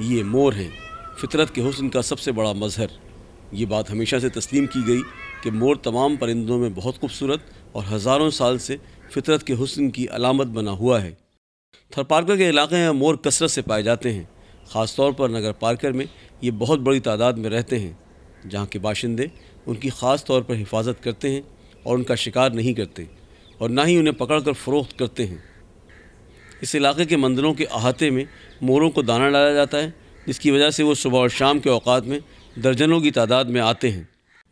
ये मोर हैं फितरत के हसन का सबसे बड़ा मजहर ये बात हमेशा से तस्लीम की गई कि मोर तमाम परिंदों में बहुत खूबसूरत और हज़ारों साल से फितरत के हसन की अलामत बना हुआ है थरपार्कर के इलाके में मोर कसरत से पाए जाते हैं ख़ास तौर पर नगर पार्कर में ये बहुत बड़ी तादाद में रहते हैं जहाँ के बाशिंदे उनकी ख़ास तौर पर हिफाजत करते हैं और उनका शिकार नहीं करते और ना ही उन्हें पकड़ कर फ़रोख्त करते हैं इस इलाके के मंदिरों के अहाते में मोरों को दाना डाला जाता है जिसकी वजह से वो सुबह और शाम के अवकात में दर्जनों की तादाद में आते हैं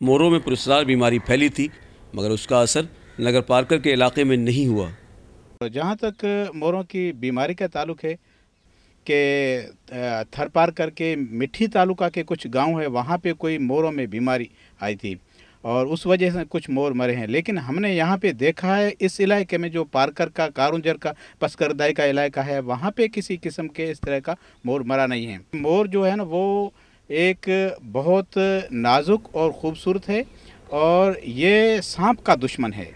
मोरों में पुरस्कार बीमारी फैली थी मगर उसका असर नगर पार्कर के इलाके में नहीं हुआ तो जहाँ तक मोरों की बीमारी का ताल्लुक है कि थर पार करके मिठी तालुका के कुछ गांव है वहाँ पे कोई मोरों में बीमारी आई थी और उस वजह से कुछ मोर मरे हैं लेकिन हमने यहाँ पे देखा है इस इलाके में जो पारकर का कारुंजर का पसकरदाई का इलाका है वहाँ पे किसी किस्म के इस तरह का मोर मरा नहीं है मोर जो है ना वो एक बहुत नाजुक और ख़ूबसूरत है और ये सांप का दुश्मन है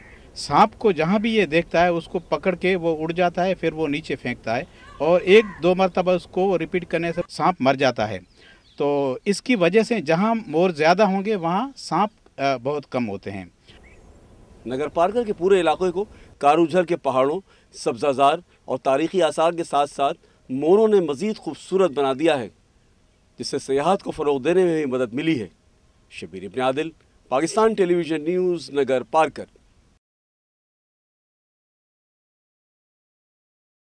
सांप को जहाँ भी ये देखता है उसको पकड़ के वो उड़ जाता है फिर वो नीचे फेंकता है और एक दो मरतबा उसको रिपीट करने से सांप मर जाता है तो इसकी वजह से जहाँ मोर ज़्यादा होंगे वहाँ सांप बहुत कम होते हैं नगर पार्कर के पूरे इलाके को कारूझर के पहाड़ों सब्जाजार और तारीखी आसार के साथ साथ मोरों ने मज़ीद खूबसूरत बना दिया है जिससे सियाहत को फ़रोग देने में भी मदद मिली है Shabir Ibn Adil Pakistan television news Nagar Parker